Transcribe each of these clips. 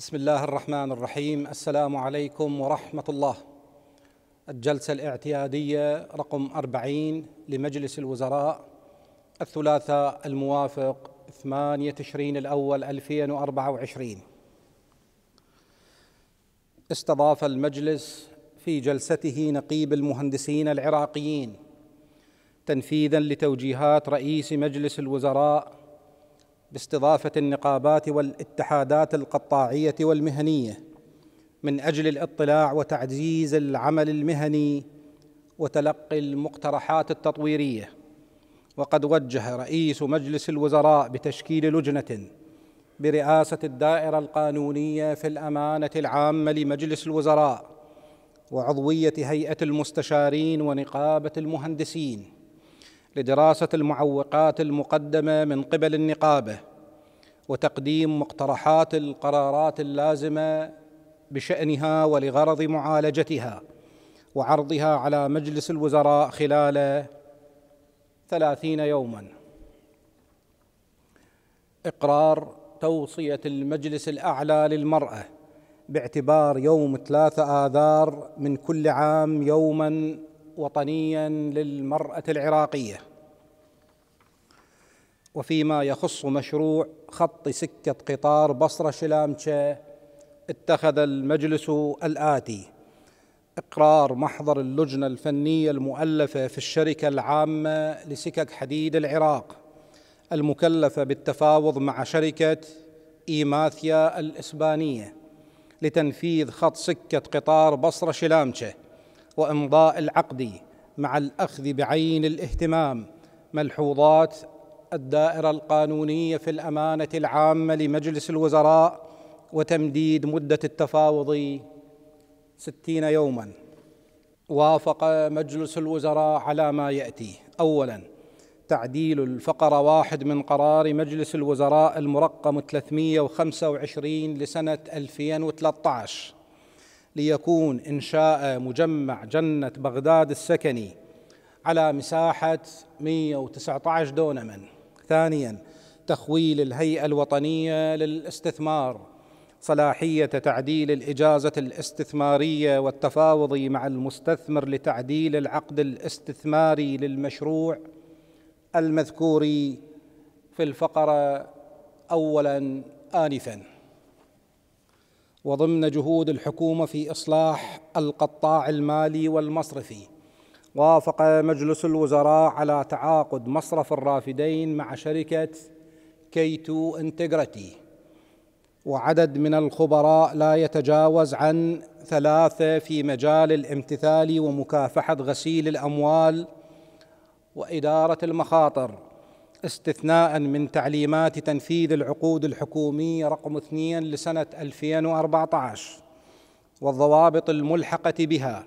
بسم الله الرحمن الرحيم السلام عليكم ورحمة الله الجلسة الاعتيادية رقم أربعين لمجلس الوزراء الثلاثاء الموافق 8 تشرين الأول 2024 استضاف المجلس في جلسته نقيب المهندسين العراقيين تنفيذا لتوجيهات رئيس مجلس الوزراء باستضافه النقابات والاتحادات القطاعيه والمهنيه من اجل الاطلاع وتعزيز العمل المهني وتلقي المقترحات التطويريه وقد وجه رئيس مجلس الوزراء بتشكيل لجنه برئاسه الدائره القانونيه في الامانه العامه لمجلس الوزراء وعضويه هيئه المستشارين ونقابه المهندسين لدراسه المعوقات المقدمه من قبل النقابه وتقديم مقترحات القرارات اللازمه بشانها ولغرض معالجتها وعرضها على مجلس الوزراء خلال ثلاثين يوما اقرار توصيه المجلس الاعلى للمراه باعتبار يوم 3 آذار من كل عام يوما وطنيا للمرأة العراقية وفيما يخص مشروع خط سكة قطار بصرة شلامشة اتخذ المجلس الآتي إقرار محضر اللجنة الفنية المؤلفة في الشركة العامة لسكك حديد العراق المكلفة بالتفاوض مع شركة إيماثيا الإسبانية لتنفيذ خط سكة قطار بصرة شلامشة وإمضاء العقد مع الأخذ بعين الاهتمام ملحوظات الدائرة القانونية في الأمانة العامة لمجلس الوزراء وتمديد مدة التفاوض ستين يوما وافق مجلس الوزراء على ما يأتي أولا تعديل الفقرة واحد من قرار مجلس الوزراء المرقم 325 لسنة 2013 ليكون إنشاء مجمع جنة بغداد السكني على مساحة 119 دونما ثانيا تخويل الهيئه الوطنيه للاستثمار صلاحيه تعديل الاجازه الاستثماريه والتفاوض مع المستثمر لتعديل العقد الاستثماري للمشروع المذكور في الفقره اولا انفا وضمن جهود الحكومه في اصلاح القطاع المالي والمصرفي وافق مجلس الوزراء على تعاقد مصرف الرافدين مع شركة كيتو انتجرتي وعدد من الخبراء لا يتجاوز عن ثلاثة في مجال الامتثال ومكافحة غسيل الأموال وإدارة المخاطر استثناء من تعليمات تنفيذ العقود الحكومية رقم 2 لسنة 2014 والضوابط الملحقة بها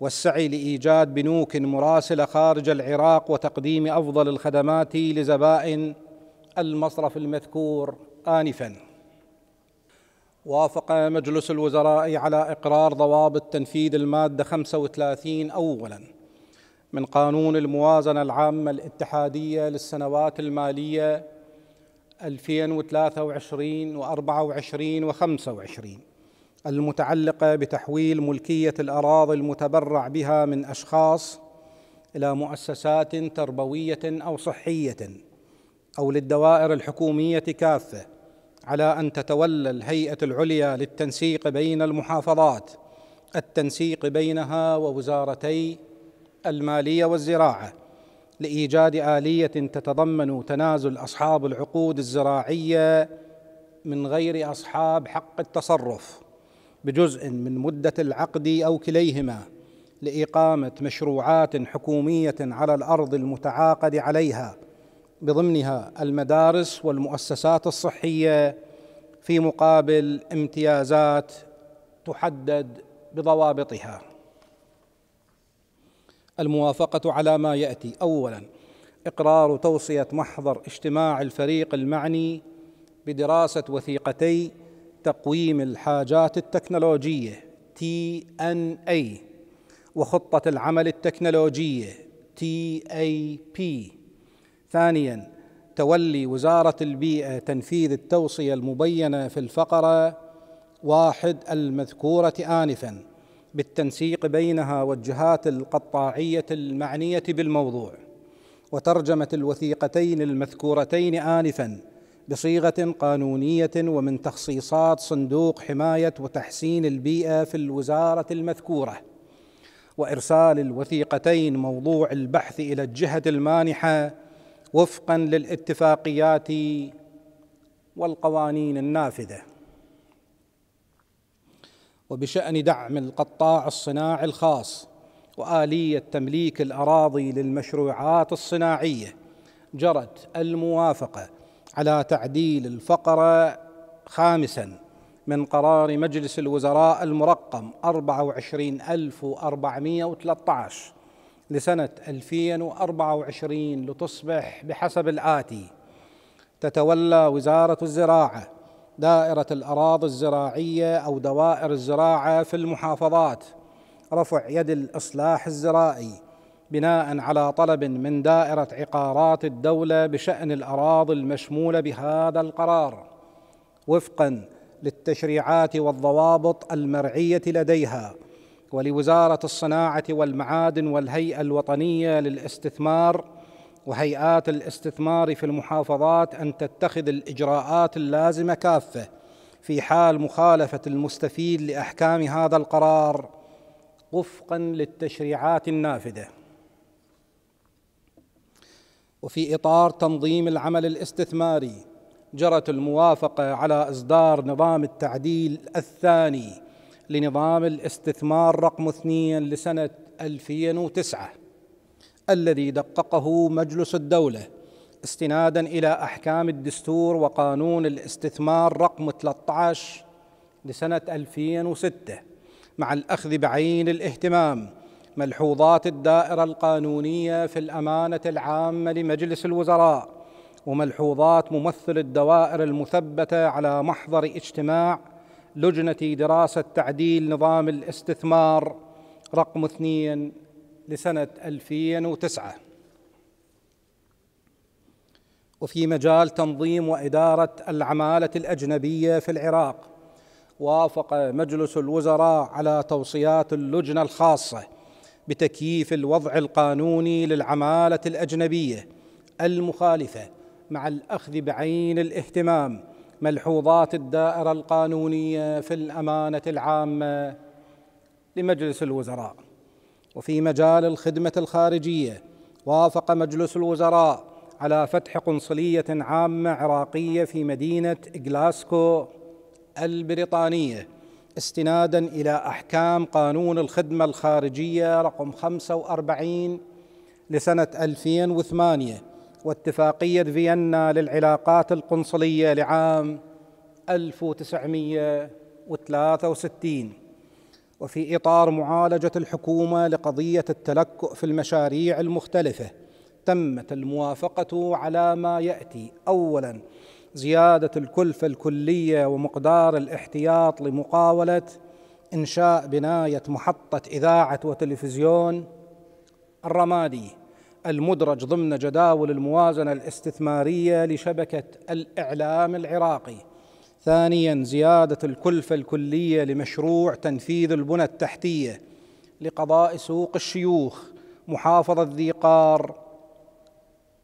والسعي لايجاد بنوك مراسله خارج العراق وتقديم افضل الخدمات لزبائن المصرف المذكور انفا وافق مجلس الوزراء على اقرار ضوابط تنفيذ الماده 35 اولا من قانون الموازنه العامه الاتحاديه للسنوات الماليه 2023 و24 و25 المتعلقه بتحويل ملكيه الاراضي المتبرع بها من اشخاص الى مؤسسات تربويه او صحيه او للدوائر الحكوميه كافه على ان تتولى الهيئه العليا للتنسيق بين المحافظات التنسيق بينها ووزارتي الماليه والزراعه لايجاد اليه تتضمن تنازل اصحاب العقود الزراعيه من غير اصحاب حق التصرف بجزء من مدة العقد أو كليهما لإقامة مشروعات حكومية على الأرض المتعاقد عليها بضمنها المدارس والمؤسسات الصحية في مقابل امتيازات تحدد بضوابطها. الموافقة على ما يأتي أولا إقرار توصية محضر اجتماع الفريق المعني بدراسة وثيقتي تقويم الحاجات التكنولوجية TNA وخطة العمل التكنولوجية TAP ثانيا تولي وزارة البيئة تنفيذ التوصية المبينة في الفقرة واحد المذكورة آنفا بالتنسيق بينها والجهات القطاعية المعنية بالموضوع وترجمة الوثيقتين المذكورتين آنفا بصيغه قانونيه ومن تخصيصات صندوق حمايه وتحسين البيئه في الوزاره المذكوره وارسال الوثيقتين موضوع البحث الى الجهه المانحه وفقا للاتفاقيات والقوانين النافذه وبشان دعم القطاع الصناعي الخاص واليه تمليك الاراضي للمشروعات الصناعيه جرت الموافقه على تعديل الفقرة خامسا من قرار مجلس الوزراء المرقم 24413 لسنة 2024 لتصبح بحسب الآتي تتولى وزارة الزراعة دائرة الأراضي الزراعية أو دوائر الزراعة في المحافظات رفع يد الإصلاح الزراعي بناء على طلب من دائره عقارات الدوله بشان الاراضي المشموله بهذا القرار وفقا للتشريعات والضوابط المرعيه لديها ولوزاره الصناعه والمعادن والهيئه الوطنيه للاستثمار وهيئات الاستثمار في المحافظات ان تتخذ الاجراءات اللازمه كافه في حال مخالفه المستفيد لاحكام هذا القرار وفقا للتشريعات النافذه وفي اطار تنظيم العمل الاستثماري جرت الموافقه على اصدار نظام التعديل الثاني لنظام الاستثمار رقم اثنين لسنه 2009 الذي دققه مجلس الدوله استنادا الى احكام الدستور وقانون الاستثمار رقم 13 لسنه 2006 مع الاخذ بعين الاهتمام ملحوظات الدائرة القانونية في الأمانة العامة لمجلس الوزراء وملحوظات ممثل الدوائر المثبتة على محضر اجتماع لجنة دراسة تعديل نظام الاستثمار رقم اثنين لسنة 2009 وفي مجال تنظيم وإدارة العمالة الأجنبية في العراق وافق مجلس الوزراء على توصيات اللجنة الخاصة بتكييف الوضع القانوني للعماله الاجنبيه المخالفه مع الاخذ بعين الاهتمام ملحوظات الدائره القانونيه في الامانه العامه لمجلس الوزراء وفي مجال الخدمه الخارجيه وافق مجلس الوزراء على فتح قنصليه عامه عراقيه في مدينه جلاسكو البريطانيه استنادا إلى أحكام قانون الخدمة الخارجية رقم 45 لسنة 2008 واتفاقية فيينا للعلاقات القنصلية لعام 1963 وفي إطار معالجة الحكومة لقضية التلكؤ في المشاريع المختلفة تمت الموافقة على ما يأتي أولاً زياده الكلفه الكليه ومقدار الاحتياط لمقاوله انشاء بنايه محطه اذاعه وتلفزيون الرمادي المدرج ضمن جداول الموازنه الاستثماريه لشبكه الاعلام العراقي ثانيا زياده الكلفه الكليه لمشروع تنفيذ البنى التحتيه لقضاء سوق الشيوخ محافظه ذي قار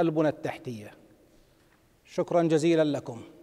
البنى التحتيه شكرا جزيلا لكم